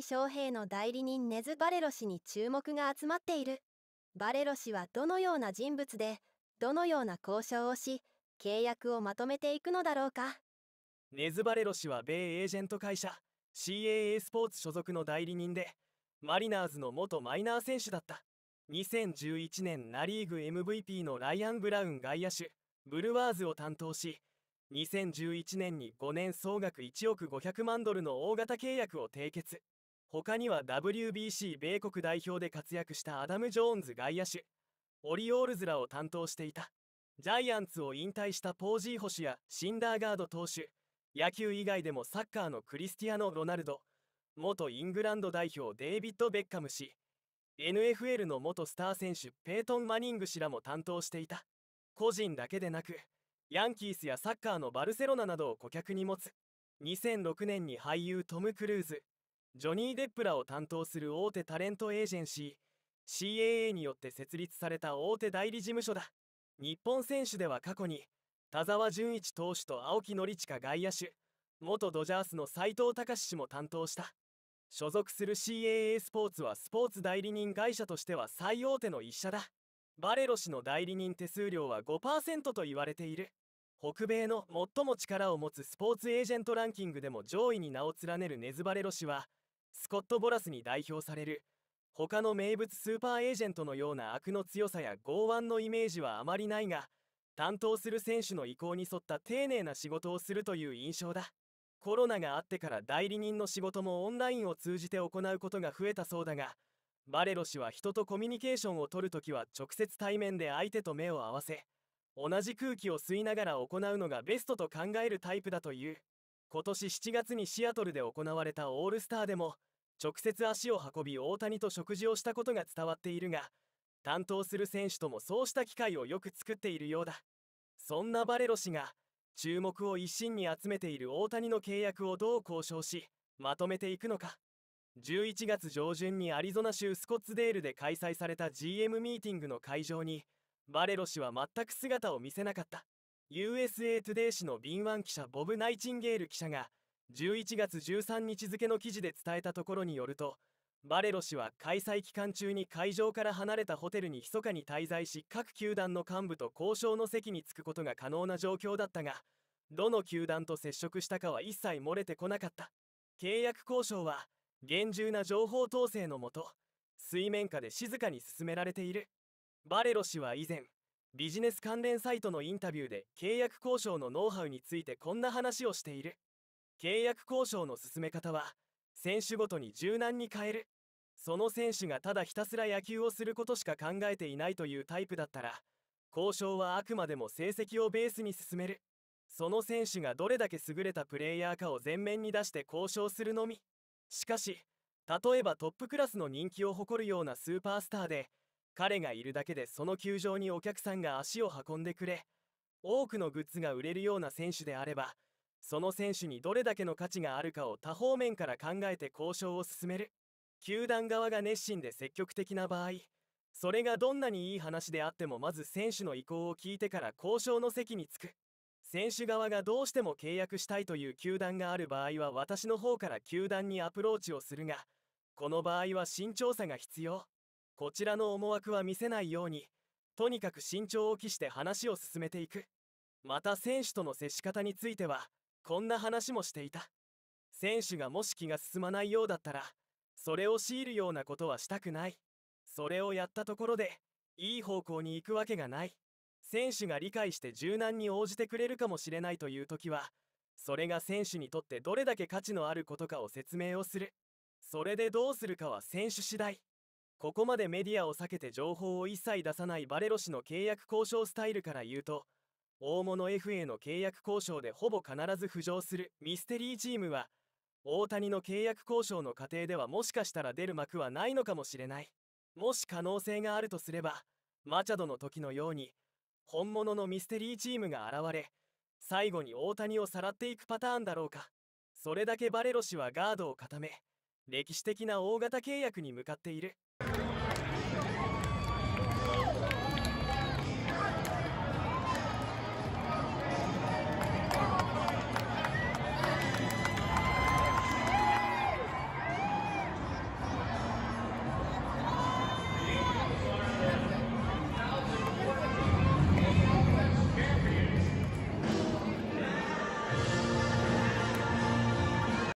翔平の代理人ネズ・バレロ氏に注目が集まっている。バレロ氏はどのような人物で、どのような交渉をし、契約をまとめていくのだろうか。ネズ・バレロ氏は米エージェント会社 CAA スポーツ所属の代理人で、マリナーズの元マイナー選手だった。2011年ナ・リーグ MVP のライアン・ブラウン外野手、ブルワーズを担当し、2011年に5年総額1億500万ドルの大型契約を締結他には WBC 米国代表で活躍したアダム・ジョーンズ外野手オリオールズらを担当していたジャイアンツを引退したポージー捕手やシンダーガード投手野球以外でもサッカーのクリスティアノ・ロナルド元イングランド代表デイビッド・ベッカム氏 NFL の元スター選手ペイトン・マニング氏らも担当していた個人だけでなくヤンキースやサッカーのバルセロナなどを顧客に持つ2006年に俳優トム・クルーズジョニー・デップらを担当する大手タレントエージェンシー CAA によって設立された大手代理事務所だ日本選手では過去に田沢純一投手と青木宣親外野手元ドジャースの斎藤隆氏も担当した所属する CAA スポーツはスポーツ代理人会社としては最大手の一社だバレロ氏の代理人手数料は5%と言われている北米の最も力を持つスポーツエージェントランキングでも上位に名を連ねるネズバレロ氏はスコット・ボラスに代表される他の名物スーパーエージェントのような悪の強さや剛腕のイメージはあまりないが担当する選手の意向に沿った丁寧な仕事をするという印象だコロナがあってから代理人の仕事もオンラインを通じて行うことが増えたそうだがバレロ氏は人とコミュニケーションをとるときは直接対面で相手と目を合わせ同じ空気を吸いながら行うのがベストと考えるタイプだという。今年7月にシアトルで行われたオールスターでも直接足を運び大谷と食事をしたことが伝わっているが担当する選手ともそうした機会をよく作っているようだそんなバレロ氏が注目を一身に集めている大谷の契約をどう交渉しまとめていくのか11月上旬にアリゾナ州スコッツデールで開催された GM ミーティングの会場にバレロ氏は全く姿を見せなかった USA Today 氏の敏腕記者ボブ・ナイチンゲール記者が11月13日付の記事で伝えたところによるとバレロ氏は開催期間中に会場から離れたホテルに密かに滞在し各球団の幹部と交渉の席に着くことが可能な状況だったがどの球団と接触したかは一切漏れてこなかった契約交渉は厳重な情報統制のもと水面下で静かに進められているバレロ氏は以前ビジネス関連サイトのインタビューで契約交渉のノウハウについてこんな話をしている契約交渉の進め方は選手ごとに柔軟に変えるその選手がただひたすら野球をすることしか考えていないというタイプだったら交渉はあくまでも成績をベースに進めるその選手がどれだけ優れたプレイヤーかを前面に出して交渉するのみしかし例えばトップクラスの人気を誇るようなスーパースターで彼がいるだけでその球場にお客さんが足を運んでくれ多くのグッズが売れるような選手であればその選手にどれだけの価値があるかを多方面から考えて交渉を進める球団側が熱心で積極的な場合それがどんなにいい話であってもまず選手の意向を聞いてから交渉の席に着く選手側がどうしても契約したいという球団がある場合は私の方から球団にアプローチをするがこの場合は慎重さが必要こちらの思惑は見せないようにとにかく慎重を期して話を進めていくまた選手との接し方についてはこんな話もしていた選手がもし気が進まないようだったらそれを強いるようなことはしたくないそれをやったところでいい方向に行くわけがない選手が理解して柔軟に応じてくれるかもしれないという時はそれが選手にとってどれだけ価値のあることかを説明をするそれでどうするかは選手次第ここまでメディアを避けて情報を一切出さないバレロ氏の契約交渉スタイルから言うと大物 FA の契約交渉でほぼ必ず浮上するミステリーチームは大谷の契約交渉の過程ではもしかしたら出る幕はないのかもしれないもし可能性があるとすればマチャドの時のように本物のミステリーチームが現れ最後に大谷をさらっていくパターンだろうかそれだけバレロ氏はガードを固め歴史的な大型契約に向かっている